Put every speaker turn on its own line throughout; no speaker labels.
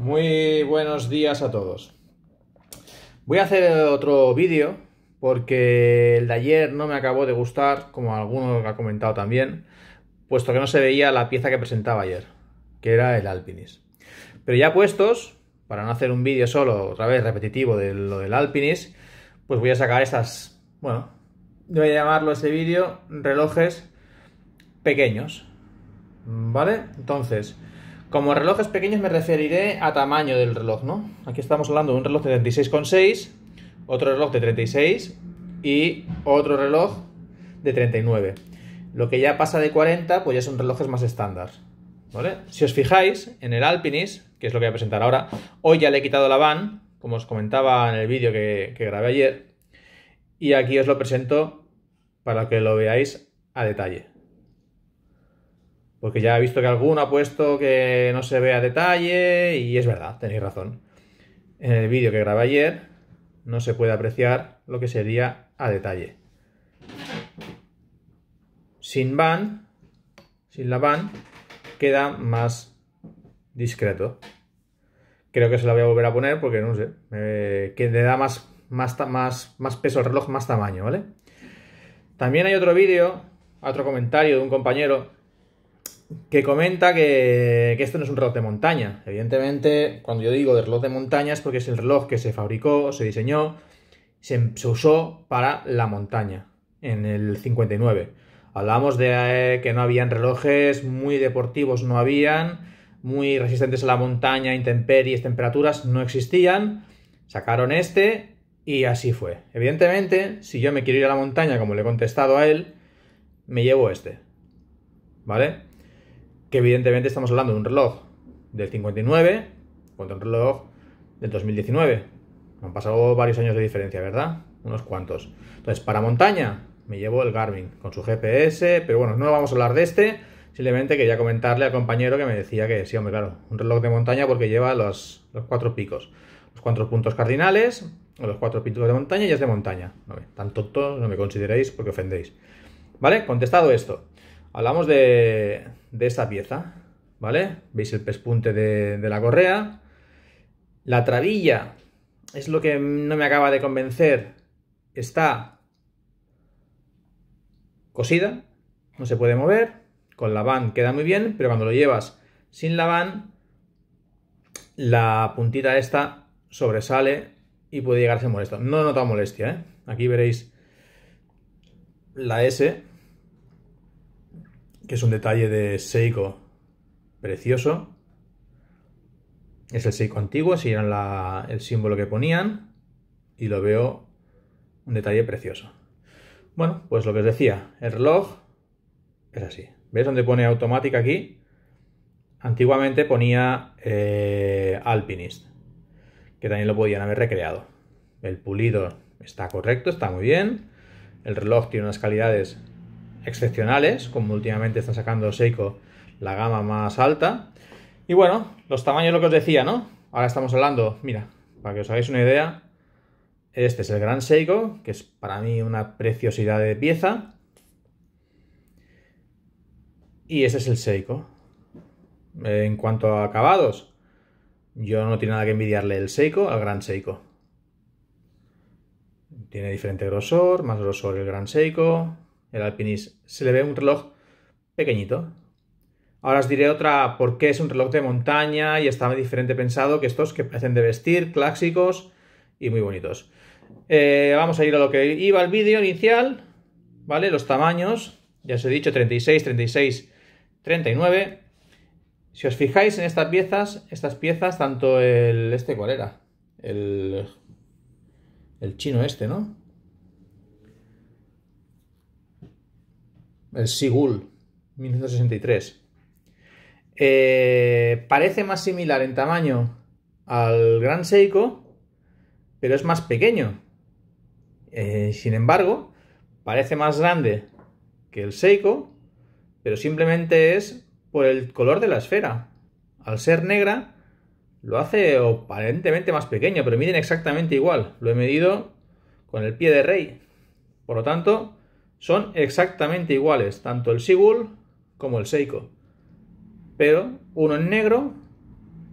Muy buenos días a todos. Voy a hacer otro vídeo porque el de ayer no me acabó de gustar, como alguno ha comentado también, puesto que no se veía la pieza que presentaba ayer, que era el Alpinis. Pero ya puestos, para no hacer un vídeo solo, otra vez repetitivo de lo del Alpinis, pues voy a sacar estas, bueno, voy a llamarlo este vídeo relojes pequeños, ¿vale? Entonces, como relojes pequeños me referiré a tamaño del reloj, ¿no? Aquí estamos hablando de un reloj de 36,6, otro reloj de 36 y otro reloj de 39. Lo que ya pasa de 40, pues ya son relojes más estándar, ¿vale? Si os fijáis, en el Alpinis, que es lo que voy a presentar ahora, hoy ya le he quitado la van, como os comentaba en el vídeo que grabé ayer, y aquí os lo presento para que lo veáis a detalle. Porque ya he visto que alguno ha puesto que no se ve a detalle y es verdad, tenéis razón. En el vídeo que grabé ayer no se puede apreciar lo que sería a detalle. Sin van, sin la van, queda más discreto. Creo que se la voy a volver a poner porque no sé, que le da más, más, más, más peso al reloj, más tamaño, ¿vale? También hay otro vídeo, otro comentario de un compañero que comenta que, esto no es un reloj de montaña. Evidentemente, cuando yo digo de reloj de montaña es porque es el reloj que se fabricó, se diseñó, se, usó para la montaña en el 59. hablamos de eh, que no habían relojes muy deportivos, no habían, muy resistentes a la montaña, intemperies, temperaturas, no existían. Sacaron este y así fue. Evidentemente, si yo me quiero ir a la montaña, como le he contestado a él, me llevo este. ¿Vale? que evidentemente estamos hablando de un reloj del 59 contra un reloj del 2019. Han pasado varios años de diferencia, ¿verdad? Unos cuantos. Entonces, para montaña me llevo el Garmin con su GPS, pero bueno, no vamos a hablar de este. Simplemente quería comentarle al compañero que me decía que sí, hombre, claro, un reloj de montaña porque lleva los, cuatro picos, los cuatro puntos cardinales, los cuatro picos de montaña y es de montaña. No, tan tonto no me consideréis porque ofendéis. ¿Vale? Contestado esto. Hablamos de, esta pieza, ¿vale? Veis el pespunte de, la correa. La trabilla es lo que no me acaba de convencer. Está cosida, no se puede mover. Con la van queda muy bien, pero cuando lo llevas sin la van, la puntita esta sobresale y puede llegar a ser molesto. No notado molestia, ¿eh? Aquí veréis la S que es un detalle de Seiko precioso. Es el Seiko antiguo, así era el símbolo que ponían. Y lo veo un detalle precioso. Bueno, pues lo que os decía, el reloj es así. ¿Veis donde pone automática aquí? Antiguamente ponía eh, Alpinist, que también lo podían haber recreado. El pulido está correcto, está muy bien. El reloj tiene unas calidades excepcionales, como últimamente están sacando Seiko la gama más alta. Y bueno, los tamaños lo que os decía, ¿no? Ahora estamos hablando, mira, para que os hagáis una idea, este es el Gran Seiko, que es para mí una preciosidad de pieza. Y ese es el Seiko. En cuanto a acabados, yo no tiene nada que envidiarle el Seiko al Gran Seiko. Tiene diferente grosor, más grosor el Gran Seiko, el alpinista. Se le ve un reloj pequeñito. Ahora os diré otra, por qué es un reloj de montaña y está diferente pensado que estos que parecen de vestir, clásicos y muy bonitos. Eh, vamos a ir a lo que iba el vídeo inicial, ¿vale? Los tamaños, ya os he dicho 36, 36, 39. Si os fijáis en estas piezas, estas piezas, tanto el... ¿este cuál era? El... el chino este, ¿no? el Sigul, 1963. Eh, parece más similar en tamaño al Gran Seiko, pero es más pequeño. Eh, sin embargo, parece más grande que el Seiko, pero simplemente es por el color de la esfera. Al ser negra, lo hace aparentemente más pequeño, pero miden exactamente igual. Lo he medido con el pie de rey. Por lo tanto, son exactamente iguales, tanto el Seagull como el Seiko. Pero uno en negro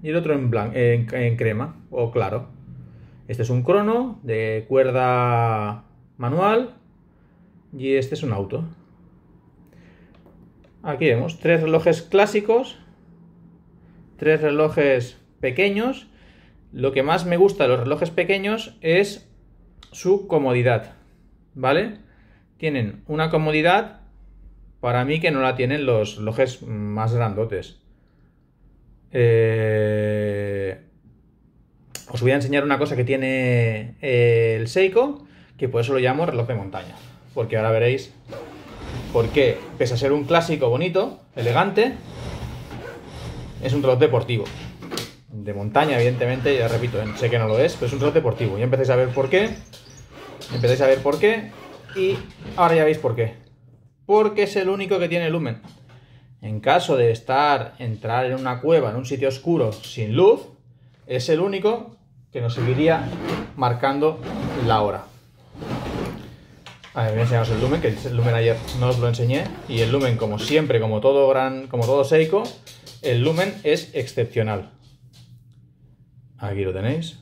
y el otro en, en crema o claro. Este es un crono de cuerda manual y este es un auto. Aquí vemos tres relojes clásicos, tres relojes pequeños. Lo que más me gusta de los relojes pequeños es su comodidad, ¿vale? tienen una comodidad para mí que no la tienen los loges más grandotes. Eh, os voy a enseñar una cosa que tiene eh, el Seiko, que por eso lo llamo reloj de montaña. Porque ahora veréis por qué, pese a ser un clásico bonito, elegante, es un reloj deportivo. De montaña, evidentemente, ya repito, eh, sé que no lo es, pero es un reloj deportivo. Ya empezáis a ver por qué. Empezáis a ver por qué y ahora ya veis por qué. Porque es el único que tiene lumen. En caso de estar, entrar en una cueva, en un sitio oscuro, sin luz, es el único que nos seguiría marcando la hora. A ver, voy a el lumen, que el lumen ayer no os lo enseñé. Y el lumen, como siempre, como todo gran, como todo Seiko, el lumen es excepcional. Aquí lo tenéis.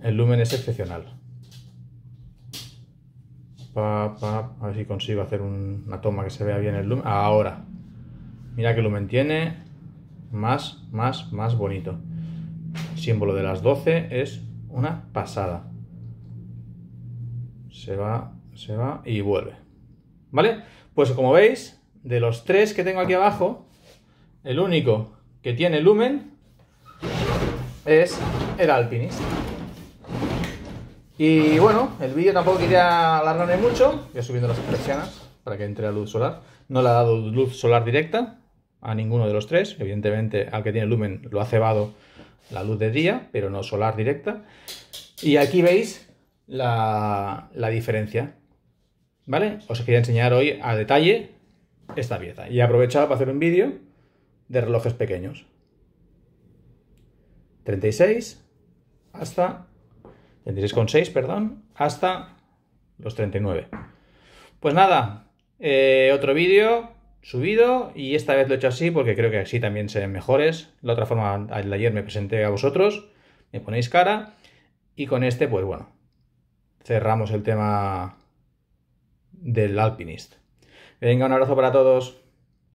El lumen es excepcional a ver si consigo hacer una toma que se vea bien el lumen. Ahora. Mira que lumen tiene. Más, más, más bonito. símbolo de las 12 es una pasada. Se va, se va y vuelve. ¿Vale? Pues como veis, de los tres que tengo aquí abajo, el único que tiene lumen es el alpinista. Y bueno, el vídeo tampoco quería alargarme mucho, Voy subiendo las persianas para que entre la luz solar. No le ha dado luz solar directa a ninguno de los tres, evidentemente al que tiene lumen lo ha cebado la luz de día, pero no solar directa. Y aquí veis la, diferencia, ¿vale? Os quería enseñar hoy a detalle esta pieza y aprovechado para hacer un vídeo de relojes pequeños. 36 hasta con 6, perdón, hasta los 39. Pues nada, eh, otro vídeo subido y esta vez lo he hecho así porque creo que así también se ven mejores. La otra forma, ayer me presenté a vosotros, me ponéis cara y con este, pues bueno, cerramos el tema del alpinist. Venga, un abrazo para todos.